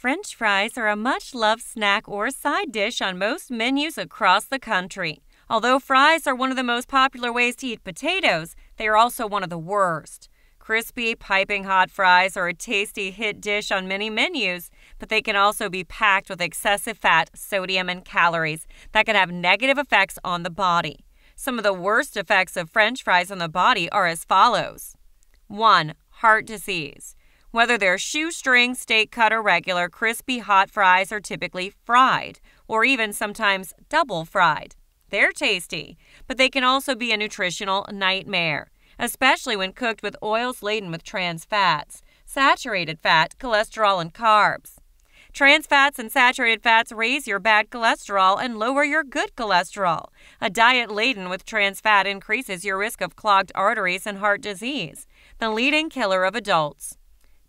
French fries are a much loved snack or side dish on most menus across the country. Although fries are one of the most popular ways to eat potatoes, they are also one of the worst. Crispy, piping hot fries are a tasty hit dish on many menus, but they can also be packed with excessive fat, sodium, and calories that can have negative effects on the body. Some of the worst effects of french fries on the body are as follows 1. Heart disease. Whether they're shoestring, steak cut, or regular, crispy hot fries are typically fried, or even sometimes double fried. They're tasty, but they can also be a nutritional nightmare, especially when cooked with oils laden with trans fats, saturated fat, cholesterol, and carbs. Trans fats and saturated fats raise your bad cholesterol and lower your good cholesterol. A diet laden with trans fat increases your risk of clogged arteries and heart disease, the leading killer of adults.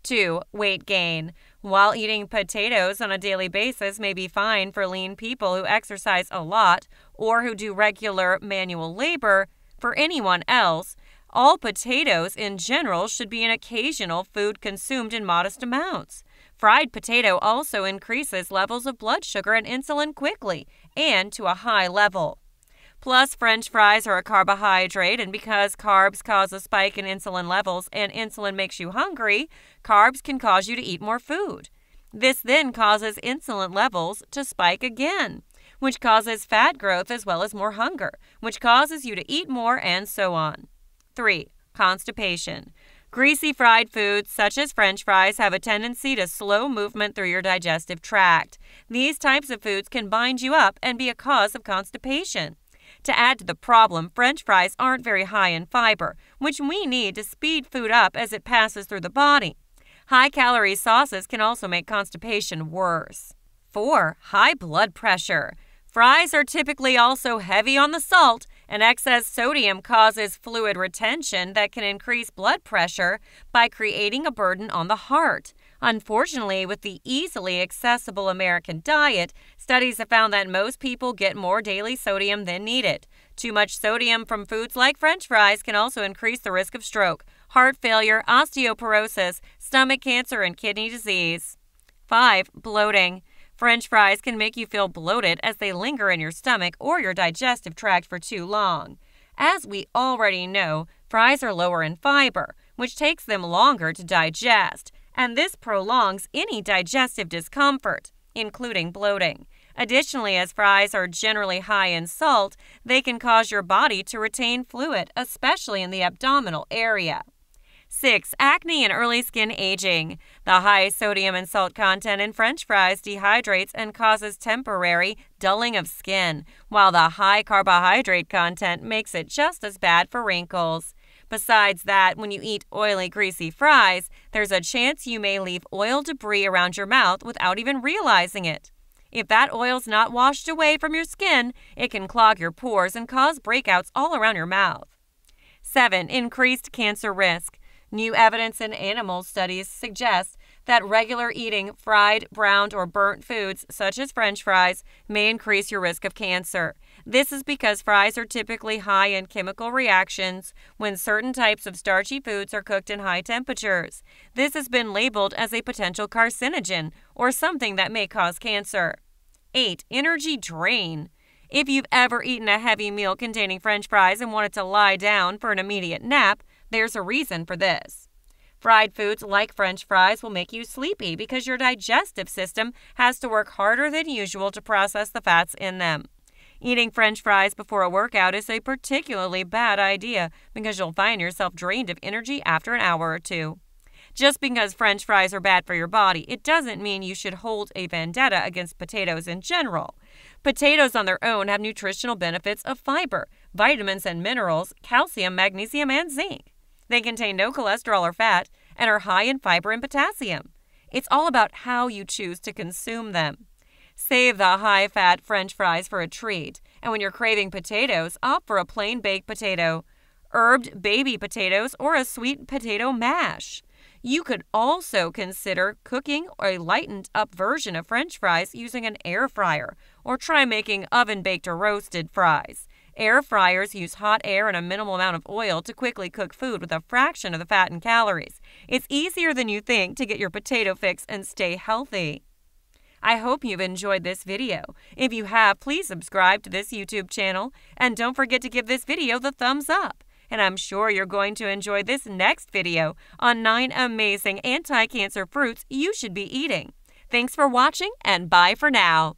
Two weight gain. While eating potatoes on a daily basis may be fine for lean people who exercise a lot or who do regular manual labor, for anyone else, all potatoes in general should be an occasional food consumed in modest amounts. Fried potato also increases levels of blood sugar and insulin quickly and to a high level. Plus, french fries are a carbohydrate, and because carbs cause a spike in insulin levels and insulin makes you hungry, carbs can cause you to eat more food. This then causes insulin levels to spike again, which causes fat growth as well as more hunger, which causes you to eat more, and so on. 3. Constipation. Greasy fried foods, such as french fries, have a tendency to slow movement through your digestive tract. These types of foods can bind you up and be a cause of constipation. To add to the problem, french fries aren't very high in fiber, which we need to speed food up as it passes through the body. High calorie sauces can also make constipation worse. 4. High blood pressure. Fries are typically also heavy on the salt, and excess sodium causes fluid retention that can increase blood pressure by creating a burden on the heart. Unfortunately, with the easily accessible American diet, studies have found that most people get more daily sodium than needed. Too much sodium from foods like french fries can also increase the risk of stroke, heart failure, osteoporosis, stomach cancer, and kidney disease. 5. Bloating. French fries can make you feel bloated as they linger in your stomach or your digestive tract for too long. As we already know, fries are lower in fiber, which takes them longer to digest and this prolongs any digestive discomfort, including bloating. Additionally, as fries are generally high in salt, they can cause your body to retain fluid, especially in the abdominal area. 6. Acne and early skin aging. The high sodium and salt content in french fries dehydrates and causes temporary dulling of skin, while the high carbohydrate content makes it just as bad for wrinkles. Besides that, when you eat oily, greasy fries, there's a chance you may leave oil debris around your mouth without even realizing it. If that oil's not washed away from your skin, it can clog your pores and cause breakouts all around your mouth. 7. Increased cancer risk. New evidence in animal studies suggests that regular eating fried, browned, or burnt foods, such as french fries, may increase your risk of cancer. This is because fries are typically high in chemical reactions when certain types of starchy foods are cooked in high temperatures. This has been labeled as a potential carcinogen or something that may cause cancer. 8. Energy drain. If you've ever eaten a heavy meal containing french fries and wanted to lie down for an immediate nap, there's a reason for this. Fried foods like french fries will make you sleepy because your digestive system has to work harder than usual to process the fats in them. Eating french fries before a workout is a particularly bad idea because you'll find yourself drained of energy after an hour or two. Just because french fries are bad for your body, it doesn't mean you should hold a vendetta against potatoes in general. Potatoes on their own have nutritional benefits of fiber, vitamins and minerals, calcium, magnesium, and zinc. They contain no cholesterol or fat and are high in fiber and potassium. It's all about how you choose to consume them. Save the high fat french fries for a treat, and when you're craving potatoes, opt for a plain baked potato, herbed baby potatoes, or a sweet potato mash. You could also consider cooking a lightened up version of french fries using an air fryer, or try making oven baked or roasted fries. Air fryers use hot air and a minimal amount of oil to quickly cook food with a fraction of the fat and calories. It's easier than you think to get your potato fix and stay healthy. I hope you've enjoyed this video. If you have, please subscribe to this YouTube channel and don't forget to give this video the thumbs up. And I'm sure you're going to enjoy this next video on 9 amazing anti-cancer fruits you should be eating. Thanks for watching and bye for now.